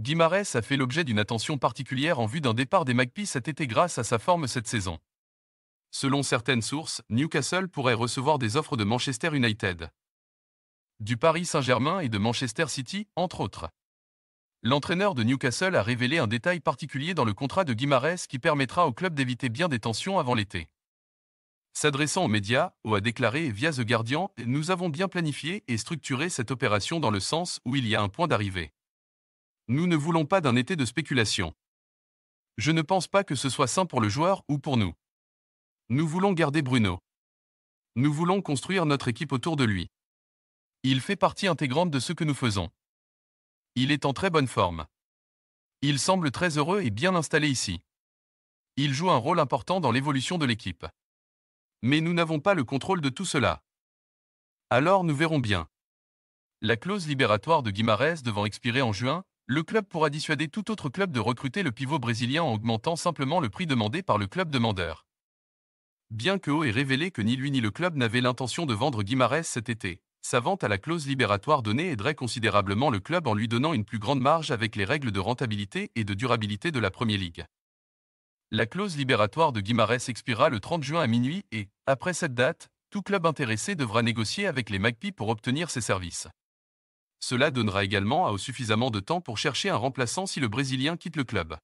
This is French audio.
Guimarès a fait l'objet d'une attention particulière en vue d'un départ des Magpies cet été grâce à sa forme cette saison. Selon certaines sources, Newcastle pourrait recevoir des offres de Manchester United, du Paris Saint-Germain et de Manchester City, entre autres. L'entraîneur de Newcastle a révélé un détail particulier dans le contrat de Guimarès qui permettra au club d'éviter bien des tensions avant l'été. S'adressant aux médias, O a déclaré via The Guardian Nous avons bien planifié et structuré cette opération dans le sens où il y a un point d'arrivée. Nous ne voulons pas d'un été de spéculation. Je ne pense pas que ce soit sain pour le joueur ou pour nous. Nous voulons garder Bruno. Nous voulons construire notre équipe autour de lui. Il fait partie intégrante de ce que nous faisons. Il est en très bonne forme. Il semble très heureux et bien installé ici. Il joue un rôle important dans l'évolution de l'équipe. Mais nous n'avons pas le contrôle de tout cela. Alors nous verrons bien. La clause libératoire de Guimarès devant expirer en juin, le club pourra dissuader tout autre club de recruter le pivot brésilien en augmentant simplement le prix demandé par le club demandeur. Bien que O ait révélé que ni lui ni le club n'avaient l'intention de vendre Guimarès cet été, sa vente à la clause libératoire donnée aiderait considérablement le club en lui donnant une plus grande marge avec les règles de rentabilité et de durabilité de la Premier League. La clause libératoire de Guimarès expirera le 30 juin à minuit et, après cette date, tout club intéressé devra négocier avec les Magpies pour obtenir ses services. Cela donnera également à suffisamment de temps pour chercher un remplaçant si le Brésilien quitte le club.